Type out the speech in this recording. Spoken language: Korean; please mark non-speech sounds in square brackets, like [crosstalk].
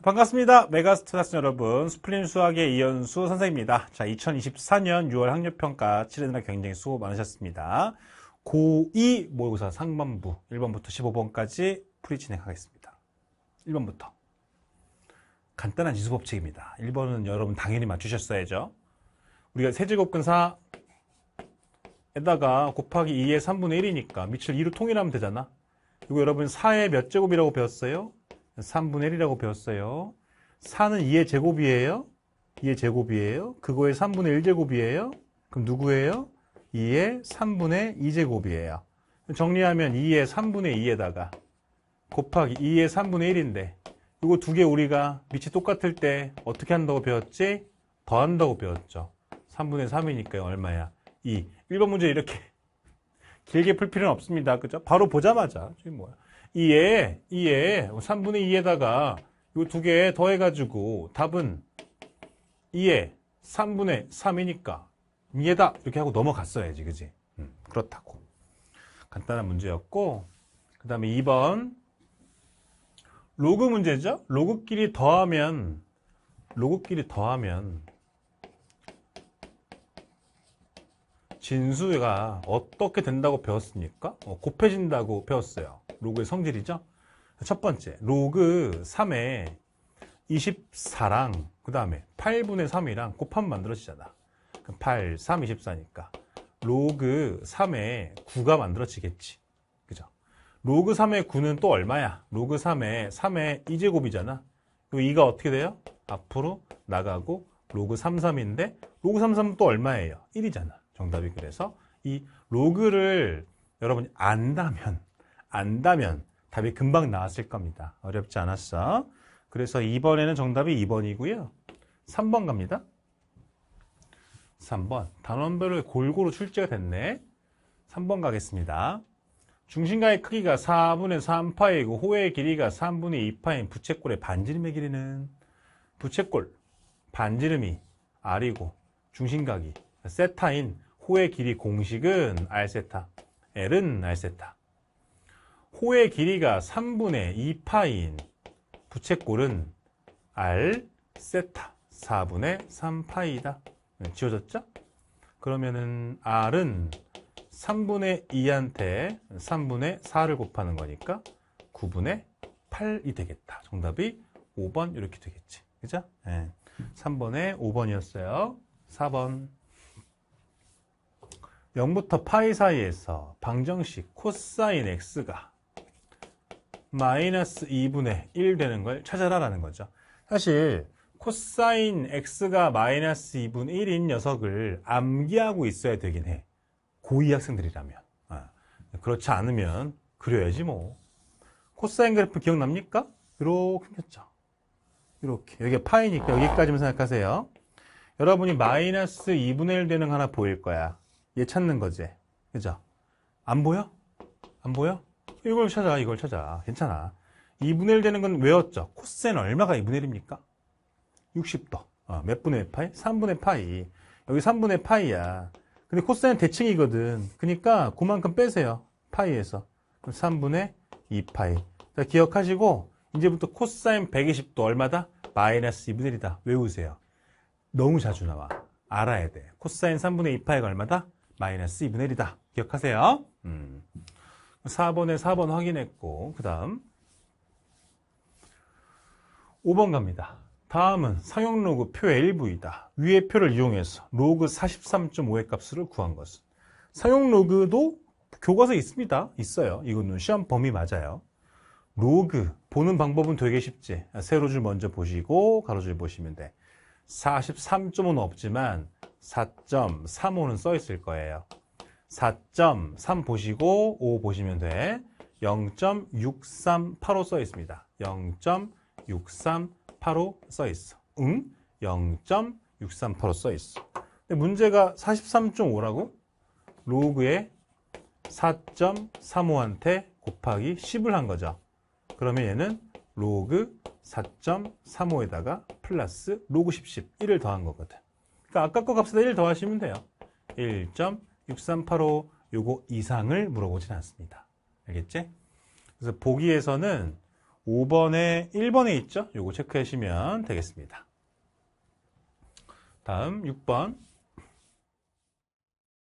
반갑습니다. 메가스트라스 여러분, 스플린 수학의 이현수 선생입니다. 자, 2024년 6월 학력평가 치르느라 굉장히 수고 많으셨습니다. 고2 모의고사 상반부 1번부터 15번까지 풀이 진행하겠습니다. 1번부터. 간단한 지수 법칙입니다. 1번은 여러분 당연히 맞추셨어야죠. 우리가 세제곱근사 에다가 곱하기 2의 3분의 1이니까 밑을 2로 통일하면 되잖아. 이거 여러분 4의 몇 제곱이라고 배웠어요? 3분의 1이라고 배웠어요. 4는 2의 제곱이에요. 2의 제곱이에요. 그거의 3분의 1제곱이에요. 그럼 누구예요? 2의 3분의 2제곱이에요. 정리하면 2의 3분의 2에다가 곱하기 2의 3분의 1인데 이거 두 개 우리가 밑이 똑같을 때 어떻게 한다고 배웠지? 더한다고 배웠죠. 3분의 3이니까요. 얼마야? 2. 1번 문제 이렇게 [laughs] 길게 풀 필요는 없습니다. 그죠? 바로 보자마자 지금 뭐야? 2에 2에 3분의 2에다가 이두개 더해가지고 답은 2에 3분의 3이니까 2에다 이렇게 하고 넘어갔어야지 그지 음, 그렇다고 간단한 문제였고 그 다음에 2번 로그 문제죠 로그끼리 더하면 로그끼리 더하면 진수가 어떻게 된다고 배웠습니까? 어, 곱해진다고 배웠어요. 로그의 성질이죠. 첫 번째, 로그 3에 24랑 그 다음에 8분의 3이랑 곱하면 만들어지잖아. 8, 3, 24니까 로그 3에 9가 만들어지겠지. 그죠? 로그 3의 9는 또 얼마야? 로그 3에 3의 2제곱이잖아. 이 2가 어떻게 돼요? 앞으로 나가고 로그 33인데 로그 33은 또 얼마예요? 1이잖아. 정답이 그래서 이 로그를 여러분이 안다면 안다면 답이 금방 나왔을 겁니다. 어렵지 않았어. 그래서 2번에는 정답이 2번이고요. 3번 갑니다. 3번 단원별을 골고루 출제가 됐네. 3번 가겠습니다. 중심가의 크기가 4분의 3파이고 호의 길이가 3분의 2파인 부채꼴의 반지름의 길이는 부채꼴, 반지름이 R이고 중심각이 세타인 호의 길이 공식은 알세타 L은 알세타 호의 길이가 3분의 2파인 부채꼴은 알 세타 4분의 3파이다. 지워졌죠? 그러면은 R은 3분의 2한테 3분의 4를 곱하는 거니까 9분의 8이 되겠다. 정답이 5번 이렇게 되겠지. 그죠? 네. 3번에 5번이었어요. 4번. 0부터 파이 사이에서 방정식 코사인 x가 마이너스 2분의 1 되는 걸 찾아라라는 거죠. 사실 코사인 x가 마이너스 2분의 1인 녀석을 암기하고 있어야 되긴 해. 고2 학생들이라면. 아, 그렇지 않으면 그려야지 뭐. 코사인 그래프 기억납니까? 이렇게 생겼죠. 이렇게. 여기 파이니까 여기까지만 생각하세요. 여러분이 마이너스 2분의 1 되는 하나 보일 거야. 얘 찾는 거지. 그죠? 안 보여? 안 보여? 이걸 찾아, 이걸 찾아. 괜찮아. 2분의 1 되는 건 외웠죠? 코스는 얼마가 2분의 1입니까? 60도. 어, 몇 분의 파이? 3분의 파이. 여기 3분의 파이야. 근데 코스는 대칭이거든. 그러니까 그만큼 빼세요. 파이에서. 3분의 2파이. 자, 기억하시고 이제부터 코사인 120도 얼마다? 마이너스 2분의 1이다. 외우세요. 너무 자주 나와. 알아야 돼. 코사인 3분의 2파이가 얼마다? 마이너스 2분의 1이다. 기억하세요. 음. 4번에 4번 확인했고 그 다음 5번 갑니다. 다음은 상용 로그 표의 일부이다. 위의 표를 이용해서 로그 43.5의 값을 구한 것은 상용 로그도 교과서 에 있습니다. 있어요. 이거는 시험 범위 맞아요. 로그 보는 방법은 되게 쉽지. 세로줄 먼저 보시고 가로줄 보시면 돼. 43.5는 없지만 4.35는 써 있을 거예요. 4.3 보시고 5 보시면 돼. 0.6385 써 있습니다. 0.6385 써 있어. 응? 0.6385 써 있어. 근데 문제가 43.5라고? 로그에 4.35한테 곱하기 10을 한 거죠. 그러면 얘는 로그 4.35에다가 플러스 로그 10, 11을 더한 거거든. 그러니까 아까 거 값에다 1 더하시면 돼요. 1.6385 요거 이상을 물어보진 않습니다. 알겠지? 그래서 보기에서는 5번에 1번에 있죠? 요거 체크하시면 되겠습니다. 다음 6번